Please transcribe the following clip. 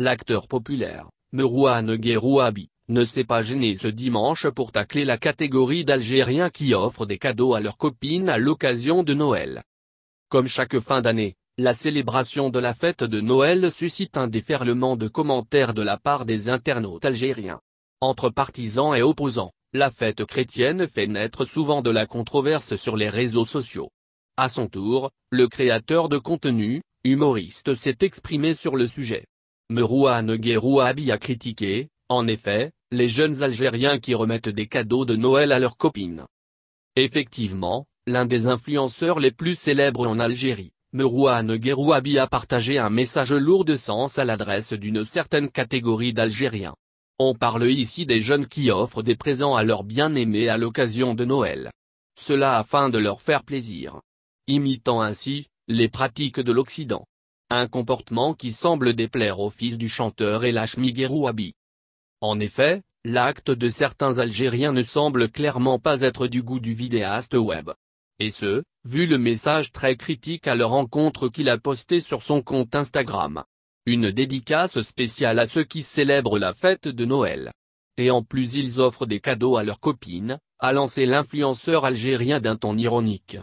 L'acteur populaire, Merouane Gherouabi, ne s'est pas gêné ce dimanche pour tacler la catégorie d'Algériens qui offrent des cadeaux à leurs copines à l'occasion de Noël. Comme chaque fin d'année, la célébration de la fête de Noël suscite un déferlement de commentaires de la part des internautes algériens. Entre partisans et opposants, la fête chrétienne fait naître souvent de la controverse sur les réseaux sociaux. À son tour, le créateur de contenu, humoriste s'est exprimé sur le sujet. Merouane Guerrouabi a critiqué, en effet, les jeunes Algériens qui remettent des cadeaux de Noël à leurs copines. Effectivement, l'un des influenceurs les plus célèbres en Algérie, Merouane Guérouabi a partagé un message lourd de sens à l'adresse d'une certaine catégorie d'Algériens. On parle ici des jeunes qui offrent des présents à leurs bien-aimés à l'occasion de Noël. Cela afin de leur faire plaisir. Imitant ainsi, les pratiques de l'Occident. Un comportement qui semble déplaire au fils du chanteur l'Ashmi Abi. En effet, l'acte de certains Algériens ne semble clairement pas être du goût du vidéaste web. Et ce, vu le message très critique à leur encontre qu'il a posté sur son compte Instagram. Une dédicace spéciale à ceux qui célèbrent la fête de Noël. Et en plus ils offrent des cadeaux à leurs copines, a lancé l'influenceur algérien d'un ton ironique.